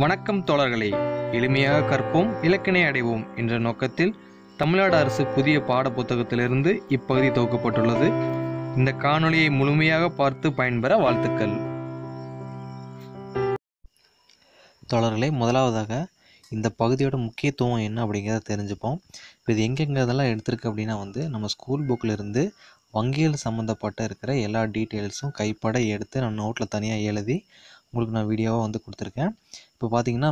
வணக்கம் தோழர்களே எளிமையாக கற்போம் இலக்கினை அடைவோம் என்ற நோக்கத்தில் தமிழ்நாடு அரசு புதிய பாட புத்தகத்திலிருந்து இப்பகுதி தொகுக்கப்பட்டுள்ளது இந்த காணொளியை முழுமையாக பார்த்து பயன்பெற வாழ்த்துக்கள் தோழர்களே முதலாவதாக இந்த பகுதியோட முக்கியத்துவம் என்ன அப்படிங்கிறத தெரிஞ்சுப்போம் இப்போ இது எங்கெங்கிறதெல்லாம் எடுத்திருக்கு அப்படின்னா வந்து நம்ம ஸ்கூல் புக்கிலிருந்து வங்கியில் சம்மந்தப்பட்ட இருக்கிற எல்லா டீட்டெயில்ஸும் கைப்பட எடுத்து நான் நோட்டில் தனியாக எழுதி உங்களுக்கு நான் வீடியோவாக வந்து கொடுத்துருக்கேன் இப்போ பார்த்தீங்கன்னா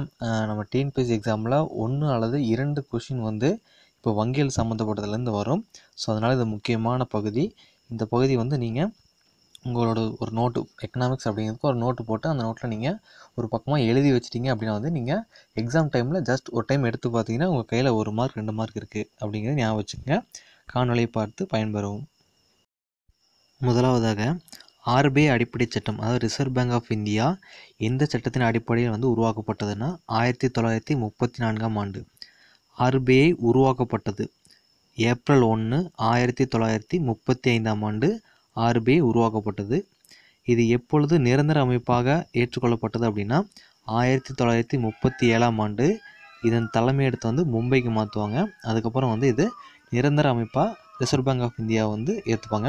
நம்ம டிஎன்பிஎஸ்சி எக்ஸாமில் ஒன்று அல்லது இரண்டு கொஷின் வந்து இப்போ வங்கியல் சம்மந்தப்பட்டதுலேருந்து வரும் ஸோ அதனால் இது முக்கியமான பகுதி இந்த பகுதி வந்து நீங்கள் உங்களோட ஒரு நோட்டு எக்கனாமிக்ஸ் அப்படிங்கிறதுக்கு ஒரு நோட்டு போட்டு அந்த நோட்டில் நீங்கள் ஒரு பக்கமாக எழுதி வச்சிட்டிங்க அப்படின்னா வந்து நீங்கள் எக்ஸாம் டைமில் ஜஸ்ட் ஒரு டைம் எடுத்து பார்த்தீங்கன்னா உங்கள் கையில் ஒரு மார்க் ரெண்டு மார்க் இருக்குது அப்படிங்கிறத ஞாபகம் வச்சுக்கோங்க காணொலியை பார்த்து பயன்பெறவும் முதலாவதாக ஆர்பிஐ அடிப்படை சட்டம் அதாவது ரிசர்வ் பேங்க் ஆஃப் இந்தியா எந்த சட்டத்தின் அடிப்படையில் வந்து உருவாக்கப்பட்டதுன்னா ஆயிரத்தி தொள்ளாயிரத்தி முப்பத்தி நான்காம் ஆண்டு ஆர்பிஐ உருவாக்கப்பட்டது ஏப்ரல் ஒன்று ஆயிரத்தி தொள்ளாயிரத்தி முப்பத்தி ஐந்தாம் ஆண்டு ஆர்பிஐ உருவாக்கப்பட்டது இது எப்பொழுது நிரந்தர அமைப்பாக ஏற்றுக்கொள்ளப்பட்டது அப்படின்னா ஆயிரத்தி தொள்ளாயிரத்தி முப்பத்தி ஏழாம் ஆண்டு இதன் தலைமையிடத்தை வந்து மும்பைக்கு மாற்றுவாங்க அதுக்கப்புறம் வந்து இது நிரந்தர அமைப்பாக ரிசர்வ் பேங்க் ஆஃப் இந்தியா வந்து ஏற்றுப்பாங்க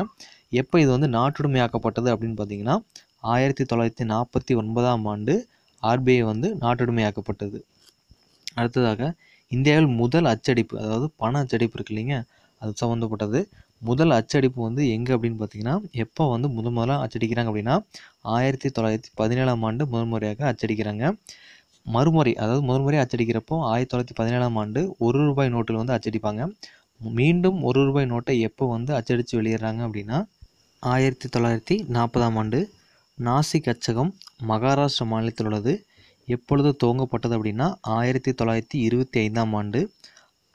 எப்போ இது வந்து நாட்டுடுமையாக்கப்பட்டது அப்படின்னு பார்த்தீங்கன்னா ஆயிரத்தி தொள்ளாயிரத்தி நாற்பத்தி ஒன்பதாம் ஆண்டு ஆர்பிஐ வந்து நாட்டுடுமையாக்கப்பட்டது அடுத்ததாக இந்தியாவில் முதல் அச்சடிப்பு அதாவது பண அச்சடிப்பு இருக்கு இல்லைங்க அது சம்மந்தப்பட்டது முதல் அச்சடிப்பு வந்து எங்கே அப்படின்னு பார்த்தீங்கன்னா எப்போ வந்து முத முதலாக அச்சடிக்கிறாங்க அப்படின்னா ஆயிரத்தி தொள்ளாயிரத்தி பதினேழாம் ஆண்டு முதல் முறையாக அச்சடிக்கிறாங்க மறுமுறை அதாவது முதல் முறை அச்சடிக்கிறப்போ ஆயிரத்தி தொள்ளாயிரத்தி பதினேழாம் ஆண்டு ஒரு ரூபாய் நோட்டில் வந்து அச்சடிப்பாங்க மீண்டும் ஒரு ரூபாய் நோட்டை எப்போ வந்து அச்சடித்து வெளியிடுறாங்க அப்படின்னா ஆயிரத்தி தொள்ளாயிரத்தி நாற்பதாம் ஆண்டு நாசிக் அச்சகம் மகாராஷ்டிரா மாநிலத்தில் உள்ளது எப்பொழுது துவங்கப்பட்டது அப்படின்னா ஆயிரத்தி தொள்ளாயிரத்தி இருபத்தி ஐந்தாம் ஆண்டு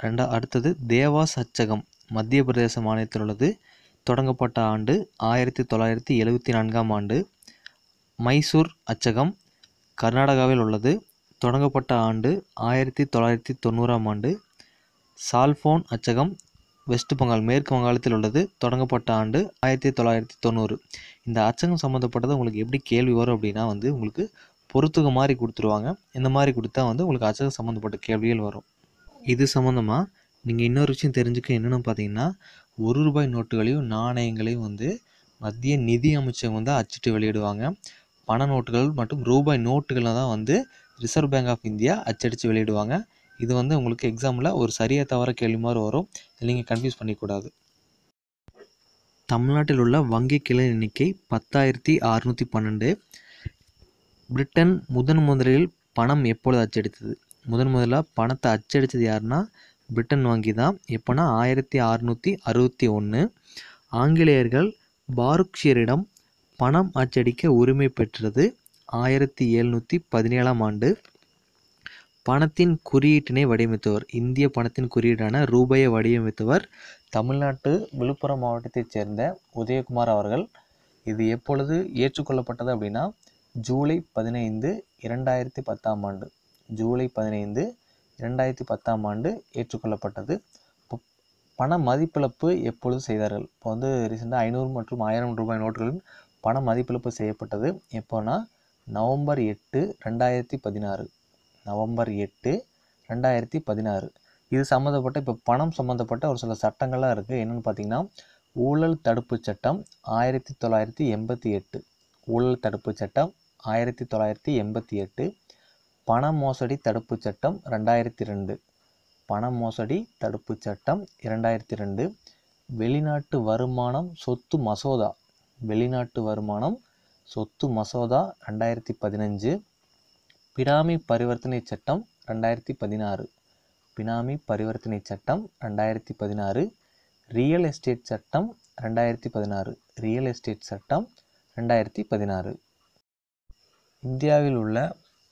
ரெண்டா அடுத்தது தேவாஸ் அச்சகம் மத்திய பிரதேச மாநிலத்தில் உள்ளது தொடங்கப்பட்ட ஆண்டு ஆயிரத்தி தொள்ளாயிரத்தி எழுபத்தி நான்காம் ஆண்டு மைசூர் அச்சகம் கர்நாடகாவில் உள்ளது தொடங்கப்பட்ட ஆண்டு ஆயிரத்தி தொள்ளாயிரத்தி தொண்ணூறாம் ஆண்டு சால்ஃபோன் அச்சகம் வெஸ்ட் பங்கால் மேற்கு வங்காளத்தில் உள்ளது தொடங்கப்பட்ட ஆண்டு ஆயிரத்தி தொள்ளாயிரத்தி தொண்ணூறு இந்த அச்சகம் சம்மந்தப்பட்டது உங்களுக்கு எப்படி கேள்வி வரும் அப்படின்னா வந்து உங்களுக்கு பொறுத்துக மாதிரி கொடுத்துருவாங்க இந்த மாதிரி கொடுத்தா வந்து உங்களுக்கு அச்சகம் சம்மந்தப்பட்ட கேள்விகள் வரும் இது சம்மந்தமாக நீங்கள் இன்னொரு விஷயம் தெரிஞ்சுக்க என்னென்னு பார்த்தீங்கன்னா ஒரு ரூபாய் நோட்டுகளையும் நாணயங்களையும் வந்து மத்திய நிதி அமைச்சகம் வந்து அச்சிட்டு வெளியிடுவாங்க பண நோட்டுகள் மற்றும் ரூபாய் நோட்டுகளை தான் வந்து ரிசர்வ் பேங்க் ஆஃப் இந்தியா அச்சடித்து வெளியிடுவாங்க இது வந்து உங்களுக்கு எக்ஸாமில் ஒரு சரியாக தவற கேள்வி மாதிரி வரும் நீங்கள் கன்ஃபியூஸ் பண்ணிக்கூடாது தமிழ்நாட்டில் உள்ள வங்கி கிளை எண்ணிக்கை பத்தாயிரத்தி அறுநூற்றி பன்னெண்டு பிரிட்டன் முதன் முதலில் பணம் எப்பொழுது அச்சடித்தது முதன் முதலாக பணத்தை அச்சடித்தது யாருன்னா பிரிட்டன் வங்கி தான் எப்போனா ஆயிரத்தி அறுநூற்றி அறுபத்தி ஒன்று ஆங்கிலேயர்கள் பாருக்ஷியரிடம் பணம் அச்சடிக்க உரிமை பெற்றது ஆயிரத்தி எழுநூற்றி பதினேழாம் ஆண்டு பணத்தின் குறியீட்டினை வடிவமைத்தவர் இந்திய பணத்தின் குறியீடான ரூபாயை வடிவமைத்தவர் தமிழ்நாட்டு விழுப்புரம் மாவட்டத்தைச் சேர்ந்த உதயகுமார் அவர்கள் இது எப்பொழுது ஏற்றுக்கொள்ளப்பட்டது அப்படின்னா ஜூலை பதினைந்து இரண்டாயிரத்தி பத்தாம் ஆண்டு ஜூலை பதினைந்து இரண்டாயிரத்தி பத்தாம் ஆண்டு ஏற்றுக்கொள்ளப்பட்டது பண மதிப்பிழப்பு எப்பொழுது செய்தார்கள் இப்போ வந்து ரீசெண்டாக ஐநூறு மற்றும் ஆயிரம் ரூபாய் நோட்டுகளின் பண மதிப்பிழப்பு செய்யப்பட்டது எப்போனா நவம்பர் எட்டு ரெண்டாயிரத்தி பதினாறு நவம்பர் எட்டு ரெண்டாயிரத்தி பதினாறு இது சம்மந்தப்பட்ட இப்போ பணம் சம்மந்தப்பட்ட ஒரு சில சட்டங்கள்லாம் இருக்குது என்னென்னு பார்த்தீங்கன்னா ஊழல் தடுப்பு சட்டம் ஆயிரத்தி தொள்ளாயிரத்தி எண்பத்தி எட்டு ஊழல் தடுப்பு சட்டம் ஆயிரத்தி தொள்ளாயிரத்தி எண்பத்தி எட்டு பண மோசடி தடுப்பு சட்டம் ரெண்டாயிரத்தி ரெண்டு பண மோசடி தடுப்பு சட்டம் இரண்டாயிரத்தி ரெண்டு வெளிநாட்டு வருமானம் சொத்து மசோதா வெளிநாட்டு வருமானம் சொத்து மசோதா ரெண்டாயிரத்தி பதினஞ்சு பினாமி பரிவர்த்தனை சட்டம் ரெண்டாயிரத்தி பதினாறு பினாமி பரிவர்த்தனை சட்டம் ரெண்டாயிரத்தி பதினாறு ரியல் எஸ்டேட் சட்டம் ரெண்டாயிரத்தி பதினாறு ரியல் எஸ்டேட் சட்டம் ரெண்டாயிரத்தி பதினாறு இந்தியாவில் உள்ள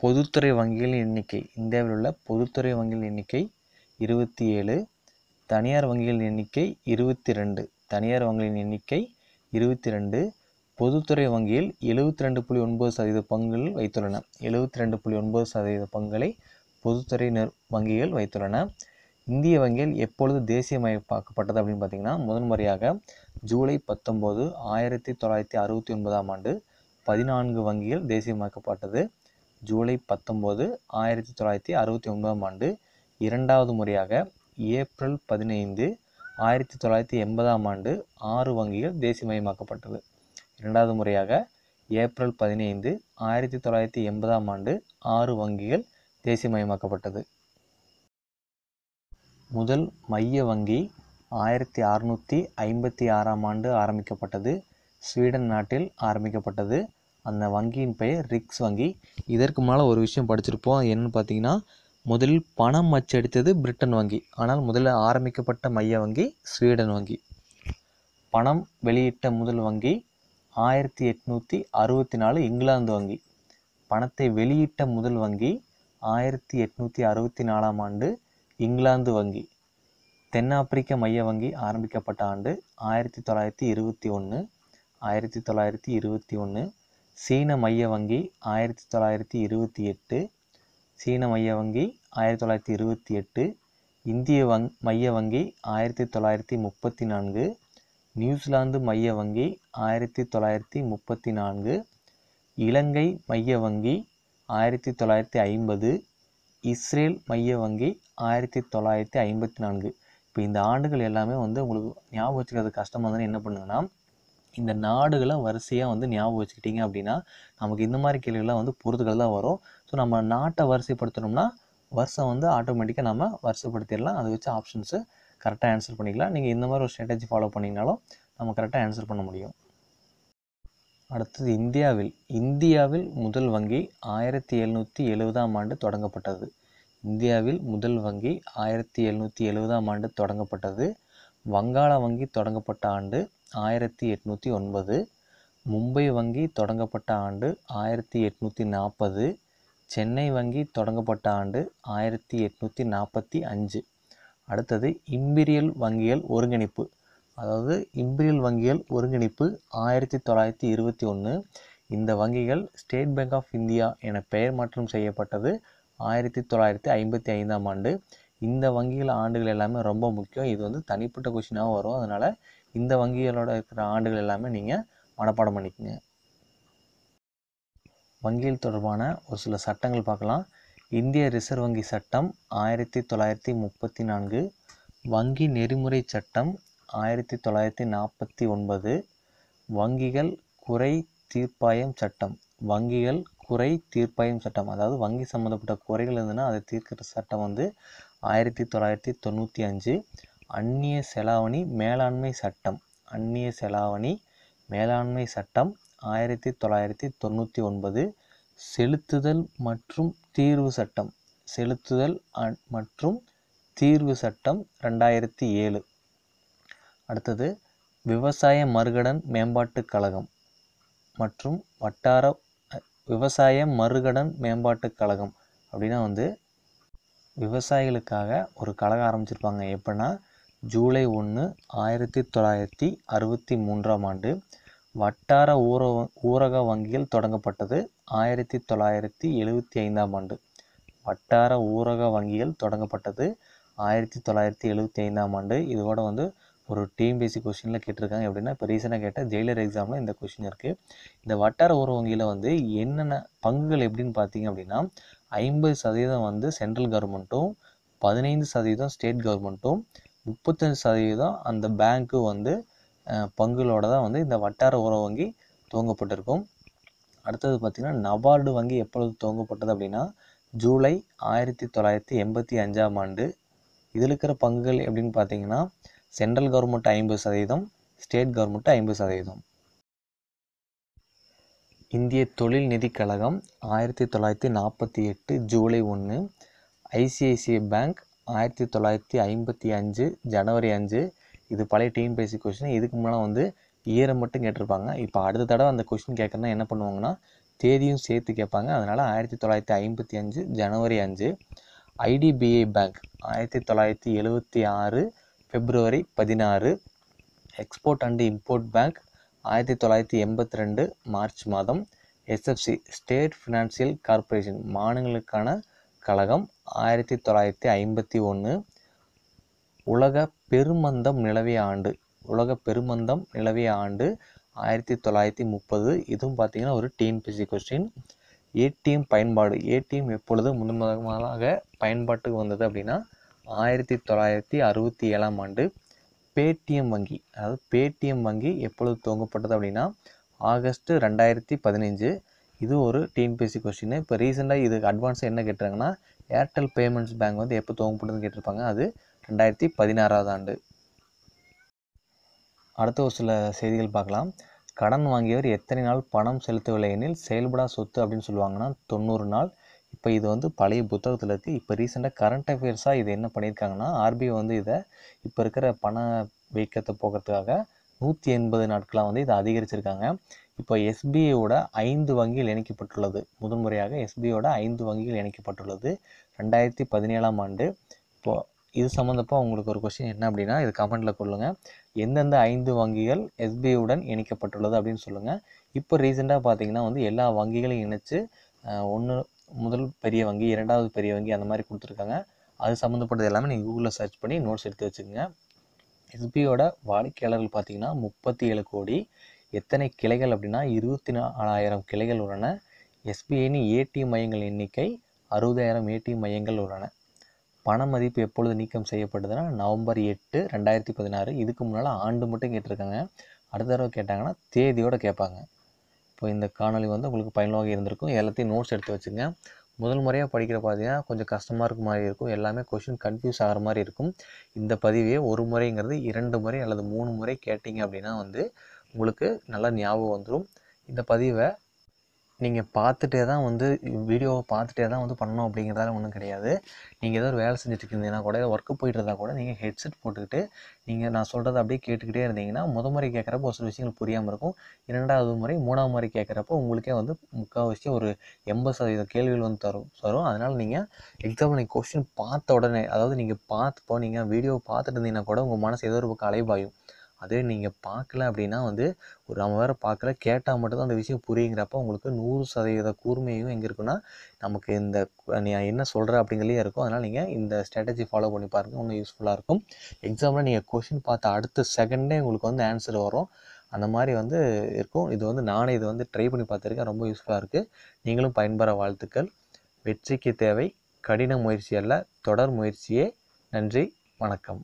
பொதுத்துறை வங்கிகளின் எண்ணிக்கை இந்தியாவில் உள்ள பொதுத்துறை வங்கிகளின் எண்ணிக்கை இருபத்தி ஏழு தனியார் வங்கிகளின் எண்ணிக்கை இருபத்தி ரெண்டு தனியார் வங்கிகளின் எண்ணிக்கை இருபத்தி ரெண்டு பொதுத்துறை வங்கியில் எழுபத்தி ரெண்டு புள்ளி ஒன்பது சதவீத பங்குகள் வைத்துள்ளன எழுபத்தி ரெண்டு புள்ளி ஒன்பது சதவீத பங்குகளை பொதுத்துறை வங்கிகள் வைத்துள்ளன இந்திய வங்கியில் எப்பொழுது தேசியமயமாக்கப்பட்டது அப்படின்னு பார்த்தீங்கன்னா முதன் முறையாக ஜூலை பத்தொம்போது ஆயிரத்தி தொள்ளாயிரத்தி அறுபத்தி ஒன்பதாம் ஆண்டு பதினான்கு வங்கிகள் தேசியமாக்கப்பட்டது ஜூலை பத்தொம்போது ஆயிரத்தி தொள்ளாயிரத்தி அறுபத்தி ஒன்பதாம் ஆண்டு இரண்டாவது முறையாக ஏப்ரல் பதினைந்து ஆயிரத்தி தொள்ளாயிரத்தி எண்பதாம் ஆண்டு ஆறு வங்கிகள் தேசியமயமாக்கப்பட்டது இரண்டாவது முறையாக ஏப்ரல் பதினைந்து ஆயிரத்தி தொள்ளாயிரத்தி எண்பதாம் ஆண்டு ஆறு வங்கிகள் தேசியமயமாக்கப்பட்டது முதல் மைய வங்கி ஆயிரத்தி அறுநூற்றி ஐம்பத்தி ஆறாம் ஆண்டு ஆரம்பிக்கப்பட்டது ஸ்வீடன் நாட்டில் ஆரம்பிக்கப்பட்டது அந்த வங்கியின் பெயர் ரிக்ஸ் வங்கி இதற்கு மேலே ஒரு விஷயம் படிச்சிருப்போம் என்னன்னு பார்த்தீங்கன்னா முதலில் பணம் அச்சடித்தது பிரிட்டன் வங்கி ஆனால் முதலில் ஆரம்பிக்கப்பட்ட மைய வங்கி ஸ்வீடன் வங்கி பணம் வெளியிட்ட முதல் வங்கி ஆயிரத்தி எட்நூற்றி அறுபத்தி நாலு இங்கிலாந்து வங்கி பணத்தை வெளியிட்ட முதல் வங்கி ஆயிரத்தி எட்நூற்றி அறுபத்தி நாலாம் ஆண்டு இங்கிலாந்து வங்கி தென்னாப்பிரிக்க மைய வங்கி ஆரம்பிக்கப்பட்ட ஆண்டு ஆயிரத்தி தொள்ளாயிரத்தி இருபத்தி ஒன்று ஆயிரத்தி தொள்ளாயிரத்தி இருபத்தி ஒன்று சீன மைய வங்கி ஆயிரத்தி தொள்ளாயிரத்தி இருபத்தி எட்டு சீன மைய வங்கி ஆயிரத்தி தொள்ளாயிரத்தி இருபத்தி எட்டு இந்திய வங் மைய வங்கி ஆயிரத்தி தொள்ளாயிரத்தி முப்பத்தி நான்கு நியூசிலாந்து மைய வங்கி ஆயிரத்தி தொள்ளாயிரத்தி முப்பத்தி நான்கு இலங்கை மைய வங்கி ஆயிரத்தி தொள்ளாயிரத்தி ஐம்பது இஸ்ரேல் மைய வங்கி ஆயிரத்தி தொள்ளாயிரத்தி ஐம்பத்தி நான்கு இப்போ இந்த ஆண்டுகள் எல்லாமே வந்து உங்களுக்கு ஞாபகம் வச்சுக்கிறது கஷ்டமாக இருந்தாலும் என்ன பண்ணுங்கன்னா இந்த நாடுகளை வரிசையாக வந்து ஞாபகம் வச்சுக்கிட்டிங்க அப்படின்னா நமக்கு இந்த மாதிரி கேள்விகள்லாம் வந்து பொறுத்துக்கள் தான் வரும் ஸோ நம்ம நாட்டை வரிசைப்படுத்தணும்னா வருஷம் வந்து ஆட்டோமேட்டிக்காக நம்ம வருஷப்படுத்திடலாம் அதை வச்சு ஆப்ஷன்ஸு கரெக்டாக ஆன்சர் பண்ணிக்கலாம் நீங்கள் இந்த மாதிரி ஒரு ஸ்ட்ராட்டஜி ஃபாலோ பண்ணிங்கனாலும் நம்ம கரெக்டாக ஆன்சர் பண்ண முடியும் அடுத்தது இந்தியாவில் இந்தியாவில் முதல் வங்கி ஆயிரத்தி எழுநூற்றி எழுபதாம் ஆண்டு தொடங்கப்பட்டது இந்தியாவில் முதல் வங்கி ஆயிரத்தி எழுநூற்றி எழுபதாம் ஆண்டு தொடங்கப்பட்டது வங்காள வங்கி தொடங்கப்பட்ட ஆண்டு ஆயிரத்தி எட்நூற்றி ஒன்பது மும்பை வங்கி தொடங்கப்பட்ட ஆண்டு ஆயிரத்தி எட்நூற்றி நாற்பது சென்னை வங்கி தொடங்கப்பட்ட ஆண்டு ஆயிரத்தி எட்நூற்றி நாற்பத்தி அஞ்சு அடுத்தது இம்பீரியல் வங்கியல் ஒருங்கிணைப்பு அதாவது இம்பீரியல் வங்கியல் ஒருங்கிணைப்பு ஆயிரத்தி தொள்ளாயிரத்தி இருபத்தி ஒன்று இந்த வங்கிகள் ஸ்டேட் பேங்க் ஆஃப் இந்தியா என பெயர் மாற்றம் செய்யப்பட்டது ஆயிரத்தி தொள்ளாயிரத்தி ஐம்பத்தி ஐந்தாம் ஆண்டு இந்த வங்கிகள் ஆண்டுகள் எல்லாமே ரொம்ப முக்கியம் இது வந்து தனிப்பட்ட கொஷினாக வரும் அதனால் இந்த வங்கிகளோட இருக்கிற ஆண்டுகள் எல்லாமே நீங்கள் மனப்பாடம் பண்ணிக்கோங்க வங்கியில் தொடர்பான ஒரு சில சட்டங்கள் பார்க்கலாம் இந்திய ரிசர்வ் வங்கி சட்டம் ஆயிரத்தி தொள்ளாயிரத்தி முப்பத்தி நான்கு வங்கி நெறிமுறை சட்டம் ஆயிரத்தி தொள்ளாயிரத்தி நாற்பத்தி ஒன்பது வங்கிகள் குறை தீர்ப்பாயம் சட்டம் வங்கிகள் குறை தீர்ப்பாயம் சட்டம் அதாவது வங்கி சம்மந்தப்பட்ட குறைகள் இருந்ததுன்னா அதை தீர்க்கிற சட்டம் வந்து ஆயிரத்தி தொள்ளாயிரத்தி தொண்ணூற்றி அஞ்சு அந்நிய செலாவணி மேலாண்மை சட்டம் அந்நிய செலாவணி மேலாண்மை சட்டம் ஆயிரத்தி தொள்ளாயிரத்தி தொண்ணூற்றி ஒன்பது செலுத்துதல் மற்றும் தீர்வு சட்டம் செலுத்துதல் மற்றும் தீர்வு சட்டம் ரெண்டாயிரத்தி ஏழு அடுத்தது விவசாய மறுகடன் மேம்பாட்டுக் கழகம் மற்றும் வட்டார விவசாய மறுகடன் மேம்பாட்டுக் கழகம் அப்படின்னா வந்து விவசாயிகளுக்காக ஒரு கழகம் ஆரம்பிச்சிருப்பாங்க எப்படின்னா ஜூலை ஒன்று ஆயிரத்தி தொள்ளாயிரத்தி அறுபத்தி மூன்றாம் ஆண்டு வட்டார ஊரக ஊரக வங்கிகள் தொடங்கப்பட்டது ஆயிரத்தி தொள்ளாயிரத்தி எழுபத்தி ஐந்தாம் ஆண்டு வட்டார ஊரக வங்கிகள் தொடங்கப்பட்டது ஆயிரத்தி தொள்ளாயிரத்தி எழுபத்தி ஐந்தாம் ஆண்டு இதோட வந்து ஒரு டீம் பேசி கொஷினில் கேட்டிருக்காங்க எப்படின்னா இப்போ ரீசெண்டாக கேட்டால் ஜெயிலர் எக்ஸாமில் இந்த கொஷின் இருக்குது இந்த வட்டார ஊர வங்கியில் வந்து என்னென்ன பங்குகள் எப்படின்னு பார்த்தீங்க அப்படின்னா ஐம்பது சதவீதம் வந்து சென்ட்ரல் கவர்மெண்ட்டும் பதினைந்து சதவீதம் ஸ்டேட் கவர்மெண்ட்டும் முப்பத்தஞ்சு சதவீதம் அந்த பேங்க்கு வந்து பங்குகளோடு தான் வந்து இந்த வட்டார உறவு வங்கி துவங்கப்பட்டிருக்கும் அடுத்தது பார்த்திங்கன்னா நபார்டு வங்கி எப்பொழுது துவங்கப்பட்டது அப்படின்னா ஜூலை ஆயிரத்தி தொள்ளாயிரத்தி எண்பத்தி அஞ்சாம் ஆண்டு இதில் இருக்கிற பங்குகள் எப்படின்னு பார்த்தீங்கன்னா சென்ட்ரல் கவர்மெண்ட் ஐம்பது சதவீதம் ஸ்டேட் கவர்மெண்ட் ஐம்பது சதவீதம் இந்திய தொழில் நிதி கழகம் ஆயிரத்தி தொள்ளாயிரத்தி நாற்பத்தி எட்டு ஜூலை ஒன்று ஐசிஐசிஐ பேங்க் ஆயிரத்தி தொள்ளாயிரத்தி ஐம்பத்தி அஞ்சு ஜனவரி அஞ்சு இது பழைய டிஎன்பிஎஸ்சி கொஷின் இதுக்கு முன்னால் வந்து இயரை மட்டும் கேட்டிருப்பாங்க இப்போ அடுத்த தடவை அந்த கொஷின் கேட்குறதுனா என்ன பண்ணுவாங்கன்னா தேதியும் சேர்த்து கேட்பாங்க அதனால் ஆயிரத்தி தொள்ளாயிரத்தி ஐம்பத்தி அஞ்சு ஜனவரி அஞ்சு ஐடிபிஐ பேங்க் ஆயிரத்தி தொள்ளாயிரத்தி எழுபத்தி ஆறு பிப்ரவரி பதினாறு எக்ஸ்போர்ட் அண்டு இம்போர்ட் பேங்க் ஆயிரத்தி தொள்ளாயிரத்தி எண்பத்தி ரெண்டு மார்ச் மாதம் எஸ்எஃப்சி ஸ்டேட் ஃபினான்சியல் கார்பரேஷன் மாநிலங்களுக்கான கழகம் ஆயிரத்தி தொள்ளாயிரத்தி ஐம்பத்தி ஒன்று உலக பெருமந்தம் நிலவிய ஆண்டு உலக பெருமந்தம் நிலவிய ஆண்டு ஆயிரத்தி தொள்ளாயிரத்தி முப்பது இதுவும் பார்த்தீங்கன்னா ஒரு டிஎன்பிசி கொஸ்டின் ஏடிஎம் பயன்பாடு ஏடிஎம் எப்பொழுது முதன் பயன்பாட்டுக்கு வந்தது அப்படின்னா ஆயிரத்தி தொள்ளாயிரத்தி அறுபத்தி ஏழாம் ஆண்டு பேடிஎம் வங்கி அதாவது பேடிஎம் வங்கி எப்பொழுது துவங்கப்பட்டது அப்படின்னா ஆகஸ்ட் ரெண்டாயிரத்தி பதினஞ்சு இது ஒரு டிஎன்பிசி கொஸ்டின் இப்போ ரீசெண்டாக இதுக்கு அட்வான்ஸாக என்ன கேட்டுருங்கன்னா ஏர்டெல் பேமெண்ட்ஸ் பேங்க் வந்து எப்போ துவங்கப்பட்டதுன்னு கேட்டிருப்பாங்க அது ரெண்டாயிரத்தி பதினாறாவது ஆண்டு அடுத்த ஒரு சில செய்திகள் பார்க்கலாம் கடன் வாங்கியவர் எத்தனை நாள் பணம் செலுத்தவில்லை எனில் செயல்படா சொத்து அப்படின்னு சொல்லுவாங்கன்னா தொண்ணூறு நாள் இப்போ இது வந்து பழைய புத்தகத்தில் இருக்குது இப்போ ரீசெண்டாக கரண்ட் அஃபேர்ஸாக இது என்ன பண்ணியிருக்காங்கன்னா ஆர்பிஐ வந்து இதை இப்போ இருக்கிற பண வீக்கத்தை போக்குறதுக்காக நூற்றி எண்பது நாட்களாக வந்து இதை அதிகரிச்சிருக்காங்க இப்போ எஸ்பிஐயோட ஐந்து வங்கிகள் இணைக்கப்பட்டுள்ளது முதன்முறையாக எஸ்பிஐயோட ஐந்து வங்கிகள் இணைக்கப்பட்டுள்ளது ரெண்டாயிரத்தி பதினேழாம் ஆண்டு இப்போது இது சம்மந்தப்போ உங்களுக்கு ஒரு கொஸ்டின் என்ன அப்படின்னா இது கமெண்ட்டில் கொள்ளுங்கள் எந்தெந்த ஐந்து வங்கிகள் எஸ்பிஐயுடன் இணைக்கப்பட்டுள்ளது அப்படின்னு சொல்லுங்கள் இப்போ ரீசெண்டாக பார்த்தீங்கன்னா வந்து எல்லா வங்கிகளையும் இணைச்சு ஒன்று முதல் பெரிய வங்கி இரண்டாவது பெரிய வங்கி அந்த மாதிரி கொடுத்துருக்காங்க அது சம்மந்தப்பட்டது எல்லாமே நீங்கள் கூகுளில் சர்ச் பண்ணி நோட்ஸ் எடுத்து வச்சுக்கோங்க எஸ்பியோட வாடிக்கையாளர்கள் பார்த்தீங்கன்னா முப்பத்தி ஏழு கோடி எத்தனை கிளைகள் அப்படின்னா இருபத்தி நாலாயிரம் கிளைகள் உள்ளன எஸ்பிஐயின் ஏடிஎம் மையங்கள் எண்ணிக்கை அறுபதாயிரம் ஏடிஎம் மையங்கள் உள்ளன பண மதிப்பு எப்பொழுது நீக்கம் செய்யப்பட்டதுன்னா நவம்பர் எட்டு ரெண்டாயிரத்தி பதினாறு இதுக்கு முன்னால் ஆண்டு மட்டும் கேட்டிருக்காங்க அடுத்த தடவை கேட்டாங்கன்னா தேதியோடு கேட்பாங்க இப்போ இந்த காணொலி வந்து உங்களுக்கு பயனுள்ளதாக இருந்திருக்கும் எல்லாத்தையும் நோட்ஸ் எடுத்து வச்சுங்க முதல் முறையாக படிக்கிற பார்த்தீங்கன்னா கொஞ்சம் கஷ்டமாக இருக்க மாதிரி இருக்கும் எல்லாமே கொஷின் கன்ஃபியூஸ் ஆகிற மாதிரி இருக்கும் இந்த பதிவே ஒரு முறைங்கிறது இரண்டு முறை அல்லது மூணு முறை கேட்டிங்க அப்படின்னா வந்து உங்களுக்கு நல்லா ஞாபகம் வந்துடும் இந்த பதிவை நீங்கள் பார்த்துட்டே தான் வந்து வீடியோவை பார்த்துட்டே தான் வந்து பண்ணணும் அப்படிங்கிறதால ஒன்றும் கிடையாது நீங்கள் ஏதோ ஒரு வேலை செஞ்சுட்டு இருந்தீங்கன்னா கூட ஒர்க்கு போயிட்டு இருந்தால் கூட நீங்கள் ஹெட்செட் போட்டுக்கிட்டு நீங்கள் நான் சொல்கிறத அப்படியே கேட்டுக்கிட்டே இருந்தீங்கன்னா முத முறை கேட்குறப்போ ஒரு சில விஷயங்கள் புரியாமல் இருக்கும் இரண்டாவது முறை மூணாவது முறை கேட்குறப்போ உங்களுக்கே வந்து முக்கால்வாசி ஒரு எண்பது சதவீதம் கேள்விகள் வந்து தரும் தரும் அதனால் நீங்கள் எக்ஸாம்பிள் நீங்கள் கொஸ்டின் பார்த்த உடனே அதாவது நீங்கள் பார்த்துப்போம் நீங்கள் வீடியோ பார்த்துட்டு இருந்தீங்கன்னா கூட உங்கள் மனசு ஏதோ ஒரு பக்கம் அலைபாயும் அதே நீங்கள் பார்க்கல அப்படின்னா வந்து ஒரு நம்ம வேறு பார்க்கல கேட்டால் மட்டும்தான் அந்த விஷயம் புரியுங்கிறப்ப உங்களுக்கு நூறு சதவீத கூர்மையும் எங்கே இருக்குன்னா நமக்கு இந்த நீ என்ன சொல்கிற அப்படிங்கிறதையும் இருக்கும் அதனால் நீங்கள் இந்த ஸ்ட்ராட்டஜி ஃபாலோ பண்ணி பாருங்கள் உங்களுக்கு யூஸ்ஃபுல்லாக இருக்கும் எக்ஸாமில் நீங்கள் கொஷின் பார்த்தா அடுத்த செகண்டே உங்களுக்கு வந்து ஆன்சர் வரும் அந்த மாதிரி வந்து இருக்கும் இது வந்து நானே இது வந்து ட்ரை பண்ணி பார்த்துருக்கேன் ரொம்ப யூஸ்ஃபுல்லாக இருக்குது நீங்களும் பயன்பெற வாழ்த்துக்கள் வெற்றிக்கு தேவை கடின முயற்சி அல்ல தொடர் முயற்சியே நன்றி வணக்கம்